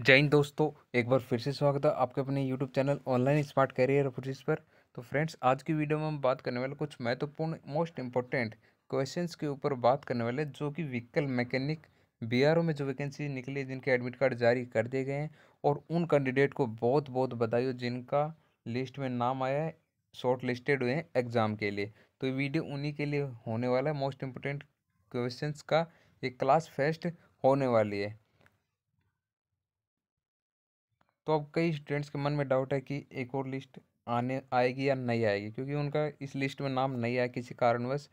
जय हिंद दोस्तों एक बार फिर से स्वागत है आपके अपने YouTube channel online smart career office पर तो फ्रेंड्स आज की वीडियो में हम बात करने वाले कुछ महत्वपूर्ण मोस्ट इंपॉर्टेंट क्वेश्चंस के ऊपर बात करने वाले जो कि व्हीकल मैकेनिक बीआरओ में जो वैकेंसी निकली है जिनके एडमिट कार्ड जारी कर दिए गए हैं और उन कैंडिडेट को बहुत बहुत बधाई जिनका लिस्ट में नाम आया है शॉर्ट लिस्टेड हुए हैं एग्ज़ाम के लिए तो वीडियो उन्हीं के लिए होने वाला है मोस्ट इंपॉर्टेंट क्वेश्चन का एक क्लास फेस्ट होने वाली है तो अब कई स्टूडेंट्स के मन में डाउट है कि एक और लिस्ट आने आएगी या नहीं आएगी क्योंकि उनका इस लिस्ट में नाम नहीं आया किसी कारणवश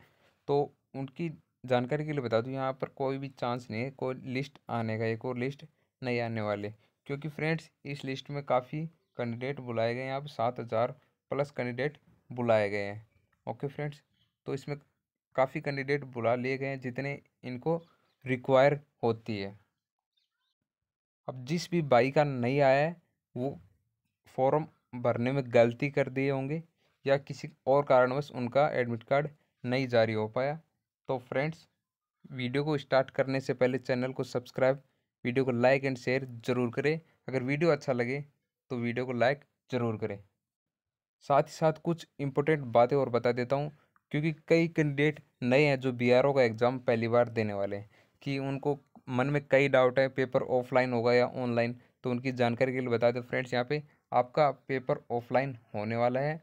तो उनकी जानकारी के लिए बता दूँ यहाँ पर कोई भी चांस नहीं है कोई लिस्ट आने का एक और लिस्ट नहीं आने वाले क्योंकि फ्रेंड्स इस लिस्ट में काफ़ी कैंडिडेट बुलाए गए हैं यहाँ पर सात हज़ार प्लस कैंडिडेट बुलाए गए हैं ओके फ्रेंड्स तो इसमें काफ़ी कैंडिडेट बुला लिए गए हैं जितने इनको रिक्वायर होती है अब जिस भी बाई का नहीं आया है वो फॉर्म भरने में गलती कर दिए होंगे या किसी और कारणवश उनका एडमिट कार्ड नहीं जारी हो पाया तो फ्रेंड्स वीडियो को स्टार्ट करने से पहले चैनल को सब्सक्राइब वीडियो को लाइक एंड शेयर ज़रूर करें अगर वीडियो अच्छा लगे तो वीडियो को लाइक ज़रूर करें साथ ही साथ कुछ इम्पोर्टेंट बातें और बता देता हूँ क्योंकि कई कैंडिडेट नए हैं जो बी का एग्ज़ाम पहली बार देने वाले हैं कि उनको मन में कई डाउट है पेपर ऑफलाइन होगा या ऑनलाइन तो उनकी जानकारी के लिए बता दें फ्रेंड्स यहाँ पे आपका पेपर ऑफलाइन होने वाला है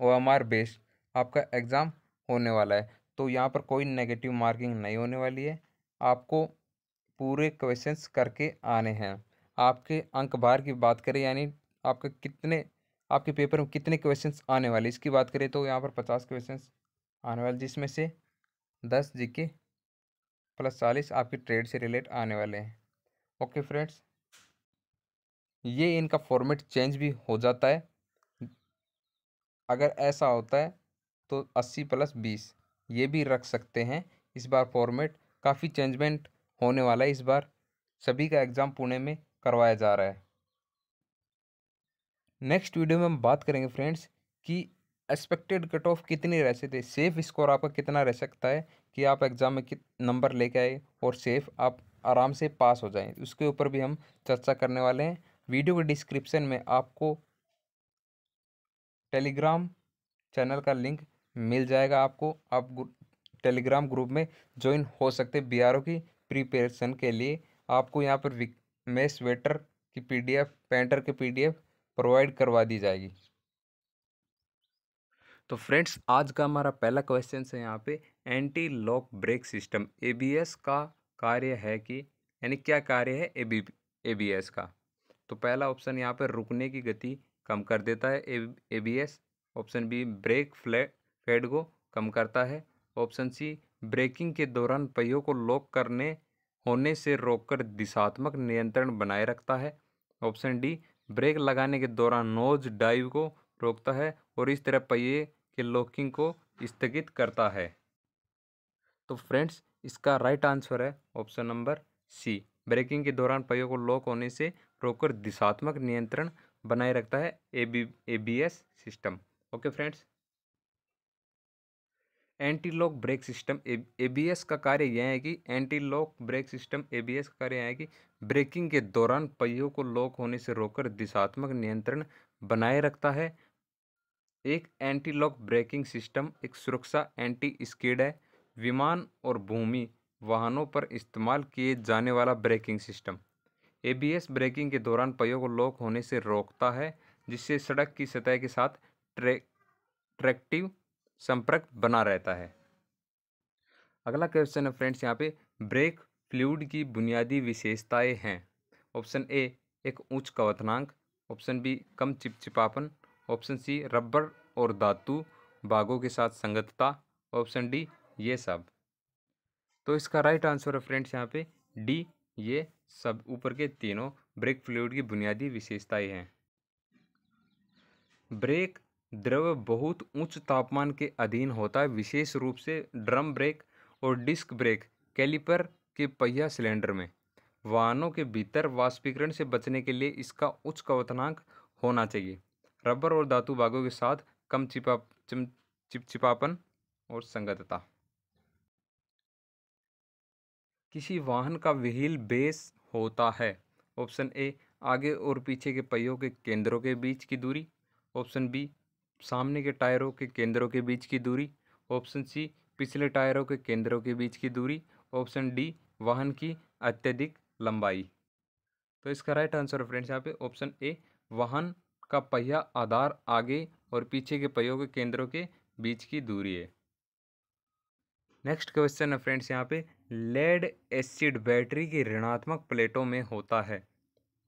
ओ एम आर बेस्ड आपका एग्ज़ाम होने वाला है तो यहाँ पर कोई नेगेटिव मार्किंग नहीं होने वाली है आपको पूरे क्वेश्चंस करके आने हैं आपके अंक बाहर की बात करें यानी आपका कितने आपके पेपर में कितने क्वेश्चंस आने वाले इसकी बात करें तो यहाँ पर पचास क्वेश्चंस आने वाले जिसमें से दस जी के प्लस चालीस आपकी ट्रेड से रिलेट आने वाले हैं ओके फ्रेंड्स ये इनका फॉर्मेट चेंज भी हो जाता है अगर ऐसा होता है तो अस्सी प्लस बीस ये भी रख सकते हैं इस बार फॉर्मेट काफ़ी चेंजमेंट होने वाला है इस बार सभी का एग्ज़ाम पुणे में करवाया जा रहा है नेक्स्ट वीडियो में हम बात करेंगे फ्रेंड्स कि एक्सपेक्टेड कट ऑफ कितनी रह सकती है सेफ स्कोर आपका कितना रह सकता है कि आप एग्ज़ाम में कित नंबर लेके आए और सेफ आप आराम से पास हो जाएं उसके ऊपर भी हम चर्चा करने वाले हैं वीडियो के डिस्क्रिप्शन में आपको टेलीग्राम चैनल का लिंक मिल जाएगा आपको आप टेलीग्राम ग्रुप में ज्वाइन हो सकते बी आर की प्रिपरेशन के लिए आपको यहाँ पर मेस वेटर की पी डी एफ़ पेंटर की एफ़ प्रोवाइड करवा दी जाएगी तो फ्रेंड्स आज का हमारा पहला क्वेश्चन है यहाँ पे anti lock brake system ABS का कार्य है कि यानी क्या कार्य है ए बी एबीएस का तो पहला ऑप्शन यहाँ पे रुकने की गति कम कर देता है A B S option B brake flat fade को कम करता है ऑप्शन सी ब्रेकिंग के दौरान पहियों को लॉक करने होने से रोककर दिशात्मक नियंत्रण बनाए रखता है ऑप्शन डी ब्रेक लगाने के दौरान नोज डाइव को रोकता है और इस तरह पहिए के लॉकिंग को स्थगित करता है तो फ्रेंड्स इसका राइट आंसर है ऑप्शन नंबर सी ब्रेकिंग के दौरान पहियों को लॉक होने से रोकर दिशात्मक नियंत्रण बनाए रखता है A B A B S system okay friends anti lock brake system A B S का कार्य यह है कि anti lock brake system A B S का कार्य यह है कि ब्रेकिंग के दौरान पहियों को लॉक होने से रोकर दिशात्मक नियंत्रण बनाए रखता है एक एंटी लॉक ब्रेकिंग सिस्टम एक सुरक्षा एंटी स्कीड है विमान और भूमि वाहनों पर इस्तेमाल किए जाने वाला ब्रेकिंग सिस्टम एबीएस ब्रेकिंग के दौरान पहियों को लॉक होने से रोकता है जिससे सड़क की सतह के साथ ट्रे ट्रैक्टिव संपर्क बना रहता है अगला क्वेश्चन है फ्रेंड्स यहाँ पे ब्रेक फ्लूड की बुनियादी विशेषताएं हैं ऑप्शन ए एक ऊंच कवथनांक ऑप्शन बी कम चिपचिपापन ऑप्शन सी रबर और धातु बागों के साथ संगतता ऑप्शन डी ये सब तो इसका राइट आंसर है फ्रेंड्स यहाँ पे डी ये सब ऊपर के तीनों ब्रेक फ्लूड की बुनियादी विशेषताएं हैं ब्रेक द्रव बहुत उच्च तापमान के अधीन होता है विशेष रूप से ड्रम ब्रेक और डिस्क ब्रेक कैलिपर के पहिया सिलेंडर में वाहनों के भीतर वाष्पीकरण से बचने के लिए इसका उच्च क्वथनांक होना चाहिए रबर और धातु भागों के साथ कम चिपा चिम चिपचिपापन और संगतता किसी वाहन का व्हील बेस होता है ऑप्शन ए आगे और पीछे के पहियों के केंद्रों के बीच की दूरी ऑप्शन बी सामने के टायरों के केंद्रों के बीच की दूरी ऑप्शन सी पिछले टायरों के केंद्रों के बीच की दूरी ऑप्शन डी वाहन की अत्यधिक लंबाई तो इसका राइट आंसर फ्रेंड्स यहाँ पे ऑप्शन ए वाहन का पहिया आधार आगे और पीछे के पहियों के केंद्रों के बीच की दूरी है नेक्स्ट क्वेश्चन है फ्रेंड्स यहाँ पे लेड एसिड बैटरी की ऋणात्मक प्लेटों में होता है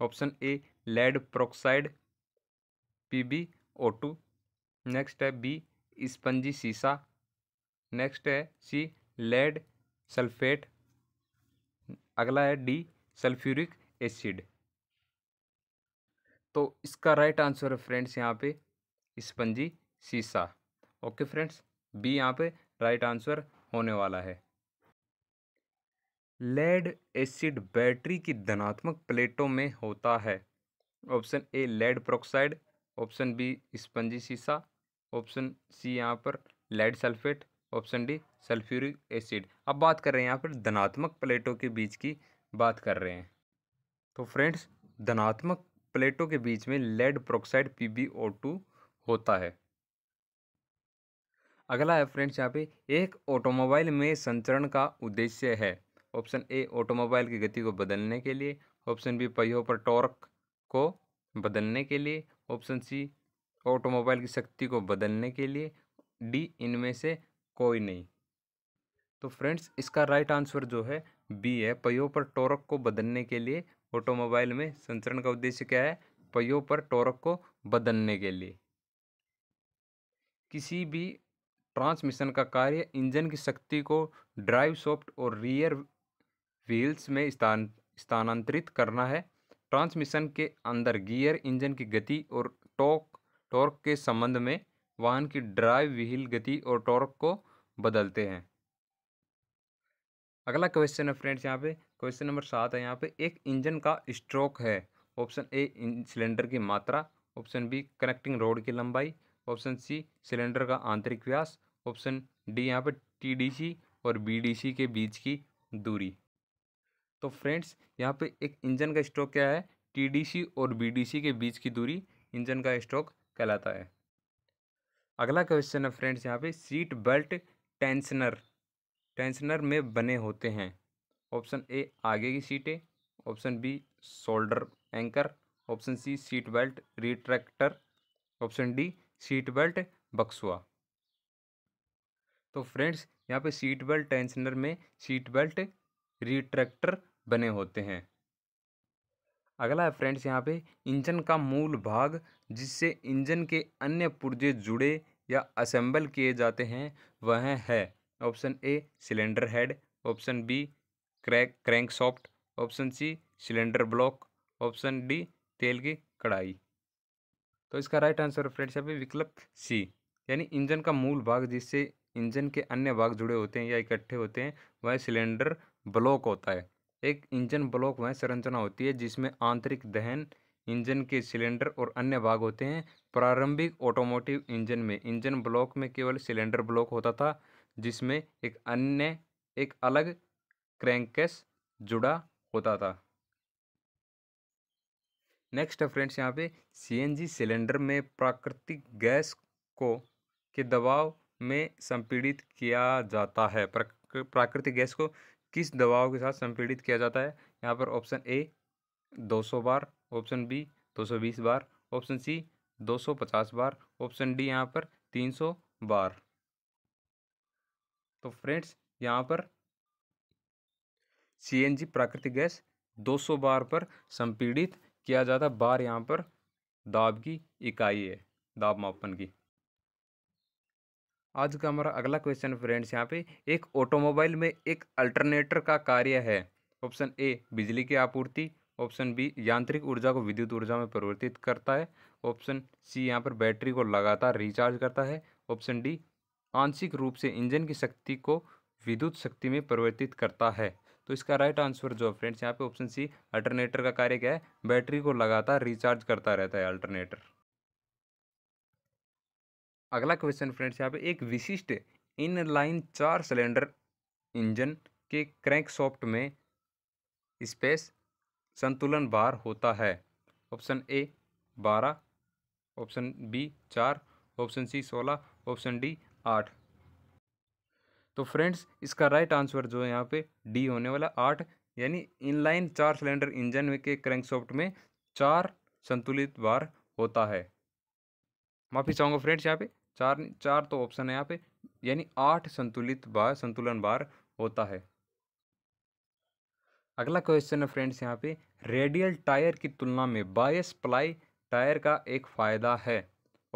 option A lead peroxide P B O two next है बी स्पंजी सीसा नेक्स्ट है सी लेड सल्फेट अगला है डी सल्फ्यूरिक एसिड तो इसका राइट आंसर है फ्रेंड्स यहाँ पे स्पंजी शीशा ओके फ्रेंड्स बी यहाँ पे राइट आंसर होने वाला है लेड एसिड बैटरी की धनात्मक प्लेटों में होता है option A lead peroxide option B spongy सीसा ऑप्शन सी यहाँ पर lead sulphate option D sulphuric acid अब बात कर रहे हैं यहाँ पर धनात्मक प्लेटों के बीच की बात कर रहे हैं तो फ्रेंड्स धनात्मक प्लेटों के बीच में लेड प्रोक्साइड टू होता है अगला है फ्रेंड्स यहाँ पे एक ऑटोमोबाइल में संचरण का उद्देश्य है ऑप्शन ए ऑटोमोबाइल की गति को बदलने के लिए ऑप्शन बी पहियों पर टॉर्क को बदलने के लिए ऑप्शन सी ऑटोमोबाइल की शक्ति को बदलने के लिए डी इनमें से कोई नहीं तो फ्रेंड्स इसका राइट आंसर जो है बी है पहियों पर टॉर्क को बदलने के लिए ऑटोमोबाइल में संचरण का उद्देश्य क्या है पहियों पर टॉर्क को बदलने के लिए किसी भी ट्रांसमिशन का कार्य इंजन की शक्ति को ड्राइव सॉफ्ट और रियर व्हील्स में स्थान स्थानांतरित करना है ट्रांसमिशन के अंदर गियर इंजन की गति और टॉर्क टॉर्क के संबंध में वाहन की ड्राइव व्हील गति और टॉर्क को बदलते हैं अगला क्वेश्चन है फ्रेंड्स यहाँ पे क्वेश्चन नंबर सात है यहाँ पे एक इंजन का स्ट्रोक है ऑप्शन ए सिलेंडर की मात्रा ऑप्शन बी कनेक्टिंग रोड की लंबाई ऑप्शन सी सिलेंडर का आंतरिक व्यास ऑप्शन डी यहाँ पे टीडीसी और बीडीसी के बीच की दूरी तो फ्रेंड्स यहाँ पे एक इंजन का स्ट्रोक क्या है टीडीसी और बीडीसी के बीच की दूरी इंजन का स्ट्रोक कहलाता है अगला क्वेश्चन है फ्रेंड्स यहाँ पे सीट बेल्ट टेंशनर टेंशनर में बने होते हैं ऑप्शन ए आगे की सीटें option B shoulder anchor option C seat belt retractor option D seat belt बक्सुआ तो फ्रेंड्स यहाँ पे सीट बेल्ट टेंशनर में सीट बेल्ट रिट्रैक्टर बने होते हैं अगला है फ्रेंड्स यहाँ पे इंजन का मूल भाग जिससे इंजन के अन्य पुर्जे जुड़े या असेंबल किए जाते हैं वह है option A cylinder head option B crack crank shaft option C cylinder block option D तेल की कढ़ाई तो इसका राइट आंसर फ्रेंड्स यहाँ पे विकल्प सी यानी इंजन का मूल भाग जिससे इंजन के अन्य भाग जुड़े होते हैं या इकट्ठे होते हैं वह सिलेंडर ब्लॉक होता है एक इंजन ब्लॉक वह संरचना होती है जिसमें आंतरिक दहन इंजन के सिलेंडर और अन्य भाग होते हैं प्रारंभिक ऑटोमोटिव इंजन में इंजन ब्लॉक में केवल सिलेंडर ब्लॉक होता था जिसमें एक अन्य एक अलग क्रैंकेस जुड़ा होता था नेक्स्ट है फ्रेंड्स यहाँ पे सीएनजी सिलेंडर में प्राकृतिक गैस को के दबाव में संपीड़ित किया जाता है प्राकृतिक गैस को किस दबाव के साथ संपीड़ित किया जाता है यहाँ पर option A 200 bar option B 220 bar option C 250 bar option D यहाँ पर 300 बार तो फ्रेंड्स यहाँ पर सीएनजी प्राकृतिक गैस 200 बार पर संपीड़ित किया जाता बार यहाँ पर दाब की इकाई है दाब मापन की आज का हमारा अगला क्वेश्चन फ्रेंड्स यहाँ पे एक ऑटोमोबाइल में एक अल्टरनेटर का कार्य है ऑप्शन ए बिजली की आपूर्ति ऑप्शन बी यांत्रिक ऊर्जा को विद्युत ऊर्जा में परिवर्तित करता है ऑप्शन सी यहाँ पर बैटरी को लगातार रिचार्ज करता है ऑप्शन डी आंशिक रूप से इंजन की शक्ति को विद्युत शक्ति में परिवर्तित करता है तो इसका राइट आंसर जो फ्रेंड्स यहाँ पे ऑप्शन सी अल्टरनेटर का कार्य क्या है बैटरी को लगातार रिचार्ज करता रहता है अल्टरनेटर अगला क्वेश्चन फ्रेंड्स यहाँ पे एक विशिष्ट इन लाइन चार सिलेंडर इंजन के क्रैंक सॉफ्ट में स्पेस संतुलन बार होता है ऑप्शन ए बारह ऑप्शन बी चार ऑप्शन सी सोलह ऑप्शन डी आठ तो फ्रेंड्स इसका राइट आंसर जो है यहाँ पे डी होने वाला आठ यानी इनलाइन चार सिलेंडर इंजन के सॉफ्ट में चार संतुलित बार होता है माफी चाहूँगा फ्रेंड्स यहाँ पे चार चार तो ऑप्शन है यहाँ पे यानी आठ संतुलित बार संतुलन बार होता है अगला क्वेश्चन है फ्रेंड्स यहाँ पे रेडियल टायर की तुलना में बायस प्लाई टायर का एक फ़ायदा है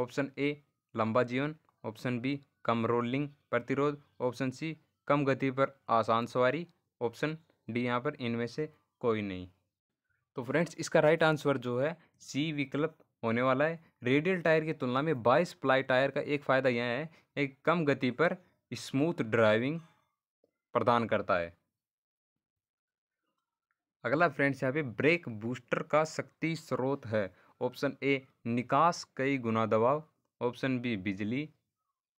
ऑप्शन ए लंबा जीवन ऑप्शन बी कम रोलिंग प्रतिरोध ऑप्शन सी कम गति पर आसान सवारी ऑप्शन डी यहाँ पर इनमें से कोई नहीं तो फ्रेंड्स इसका राइट आंसर जो है सी विकल्प होने वाला है रेडियल टायर की तुलना में बाईस प्लाई टायर का एक फ़ायदा यह है एक कम गति पर स्मूथ ड्राइविंग प्रदान करता है अगला फ्रेंड्स यहाँ पे ब्रेक बूस्टर का शक्ति स्रोत है ऑप्शन ए निकास कई गुना दबाव ऑप्शन बी बिजली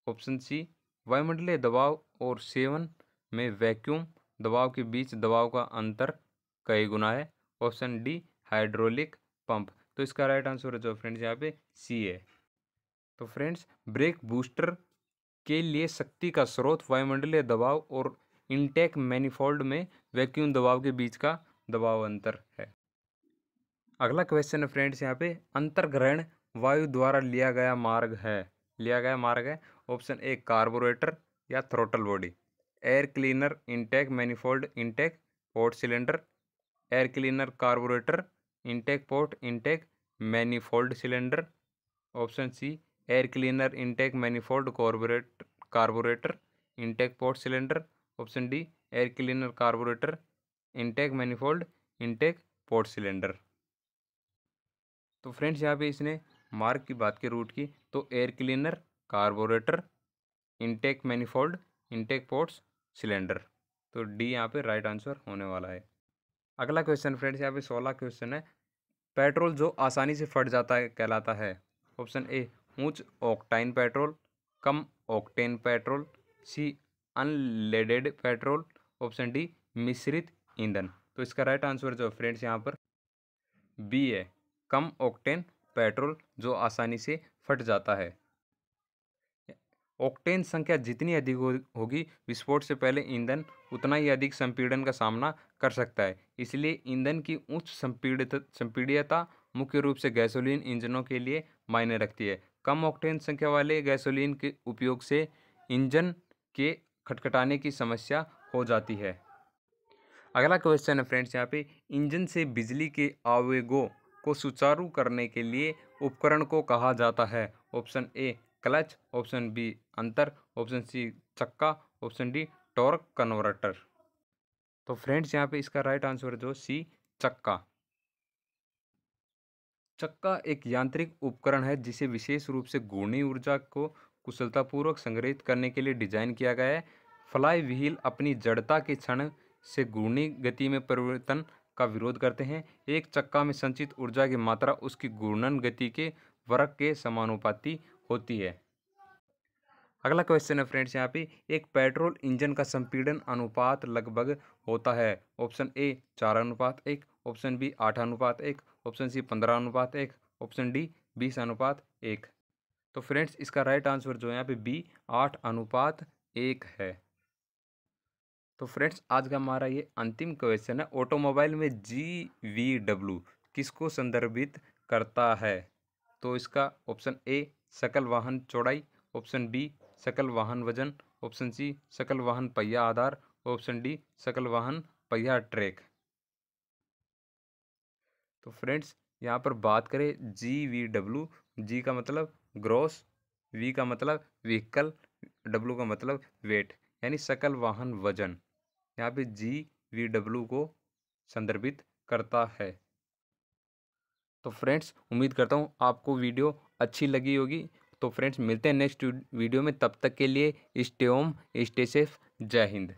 ऑप्शन सी वायुमंडलीय दबाव और सेवन में वैक्यूम दबाव के बीच दबाव का अंतर कई गुना है ऑप्शन डी हाइड्रोलिक पंप तो इसका राइट आंसर है जो फ्रेंड्स यहाँ पे सी है तो फ्रेंड्स ब्रेक बूस्टर के लिए शक्ति का स्रोत वायुमंडलीय दबाव और इनटेक मैनिफोल्ड में वैक्यूम दबाव के बीच का दबाव अंतर है अगला क्वेश्चन है फ्रेंड्स यहाँ पे अंतर्ग्रहण वायु द्वारा लिया गया मार्ग है लिया गया मार्ग है ऑप्शन ए कार्बोरेटर या throttle body air cleaner intake manifold intake port cylinder air cleaner carburettor intake port intake manifold cylinder option C air cleaner intake manifold carburet carburettor intake port cylinder option D air cleaner carburettor intake manifold intake port cylinder तो friends यहाँ पे इसने मार्ग की बात की route की तो air cleaner carburettor intake manifold intake ports cylinder तो डी यहाँ पे राइट आंसर होने वाला है अगला क्वेश्चन फ्रेंड्स यहाँ पे सोलह क्वेश्चन है पेट्रोल जो आसानी से फट जाता है कहलाता है ऑप्शन ए ऊंच ऑक्टाइन पेट्रोल कम octane petrol C unleaded petrol option D मिश्रित ईंधन तो इसका राइट आंसर जो फ्रेंड्स यहाँ पर बी है कम ऑक्टेन पेट्रोल जो आसानी से फट जाता है ऑक्टेन संख्या जितनी अधिक हो, होगी विस्फोट से पहले ईंधन उतना ही अधिक संपीड़न का सामना कर सकता है इसलिए ईंधन की उच्च संपीड़ित संपीड़ियता मुख्य रूप से गैसोलीन इंजनों के लिए मायने रखती है कम ऑक्टेन संख्या वाले गैसोलीन के उपयोग से इंजन के खटखटाने की समस्या हो जाती है अगला क्वेश्चन है फ्रेंड्स यहाँ पे इंजन से बिजली के आवेगों को सुचारू करने के लिए उपकरण को कहा जाता है option A clutch option B अंतर ऑप्शन सी चक्का ऑप्शन डी टॉर्क कन्वर्टर तो फ्रेंड्स यहाँ पे इसका राइट आंसर जो सी चक्का चक्का एक यांत्रिक उपकरण है जिसे विशेष रूप से घूर्णी ऊर्जा को कुशलतापूर्वक संग्रहित करने के लिए डिजाइन किया गया है फ्लाई व्हील अपनी जड़ता के क्षण से घूर्णी गति में परिवर्तन का विरोध करते हैं एक चक्का में संचित ऊर्जा की मात्रा उसकी घूर्णन गति के वर्ग के समानुपाती होती है अगला क्वेश्चन है फ्रेंड्स यहाँ पे एक पेट्रोल इंजन का संपीड़न अनुपात लगभग होता है ऑप्शन ए चार अनुपात एक ऑप्शन बी आठ अनुपात एक ऑप्शन सी पंद्रह अनुपात एक ऑप्शन डी बीस अनुपात एक तो फ्रेंड्स इसका राइट आंसर जो है यहाँ पे बी आठ अनुपात एक है तो फ्रेंड्स आज का हमारा ये अंतिम क्वेश्चन है ऑटोमोबाइल में जी वी डब्ल्यू किसको संदर्भित करता है तो इसका ऑप्शन ए सकल वाहन चौड़ाई ऑप्शन बी सकल वाहन वजन ऑप्शन सी सकल वाहन पहिया आधार ऑप्शन डी सकल वाहन पहिया ट्रैक तो फ्रेंड्स यहाँ पर बात करें जी वी डब्लू जी का मतलब ग्रॉस वी का मतलब व्हीकल डब्लू का मतलब वेट यानी सकल वाहन वजन यहाँ पे जी वी डब्लू को संदर्भित करता है तो फ्रेंड्स उम्मीद करता हूँ आपको वीडियो अच्छी लगी होगी तो फ्रेंड्स मिलते हैं नेक्स्ट वीडियो में तब तक के लिए स्टे होम स्टे सेफ जय हिंद